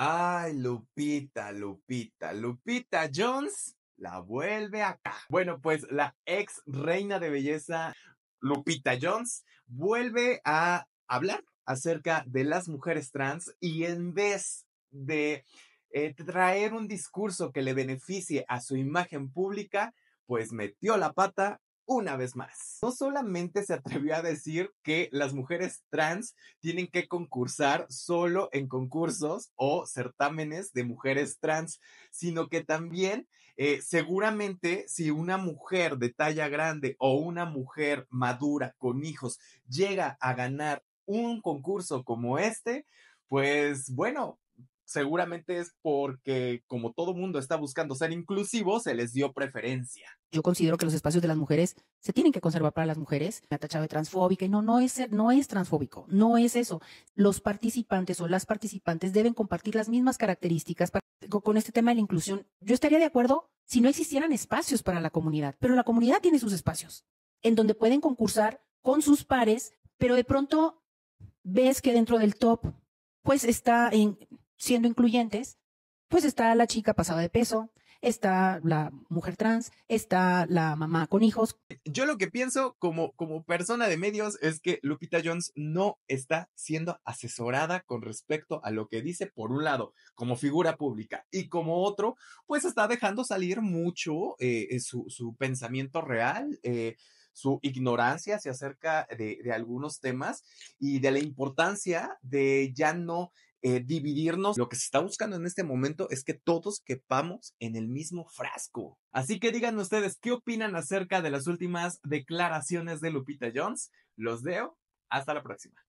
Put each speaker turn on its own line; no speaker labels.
Ay, Lupita, Lupita, Lupita Jones la vuelve acá. Bueno, pues la ex reina de belleza Lupita Jones vuelve a hablar acerca de las mujeres trans y en vez de eh, traer un discurso que le beneficie a su imagen pública, pues metió la pata una vez más. No solamente se atrevió a decir que las mujeres trans tienen que concursar solo en concursos o certámenes de mujeres trans, sino que también eh, seguramente si una mujer de talla grande o una mujer madura con hijos llega a ganar un concurso como este, pues bueno, seguramente es porque, como todo mundo está buscando ser inclusivo, se les dio
preferencia. Yo considero que los espacios de las mujeres se tienen que conservar para las mujeres. Me ha tachado de transfóbica y no, no es, no es transfóbico, no es eso. Los participantes o las participantes deben compartir las mismas características con este tema de la inclusión. Yo estaría de acuerdo si no existieran espacios para la comunidad, pero la comunidad tiene sus espacios en donde pueden concursar con sus pares, pero de pronto ves que dentro del top pues está en siendo incluyentes, pues está la chica pasada de peso, está la mujer trans, está la mamá con hijos.
Yo lo que pienso como, como persona de medios es que Lupita Jones no está siendo asesorada con respecto a lo que dice, por un lado, como figura pública y como otro, pues está dejando salir mucho eh, eh, su, pensamiento real. Eh, su ignorancia se acerca de, algunos temas y de la importancia de ya no eh, dividirnos. Lo que se está buscando en este momento es que todos quepamos en el mismo frasco. Así que digan ustedes qué opinan acerca de las últimas declaraciones de Lupita Jones. Los deo. Hasta la próxima.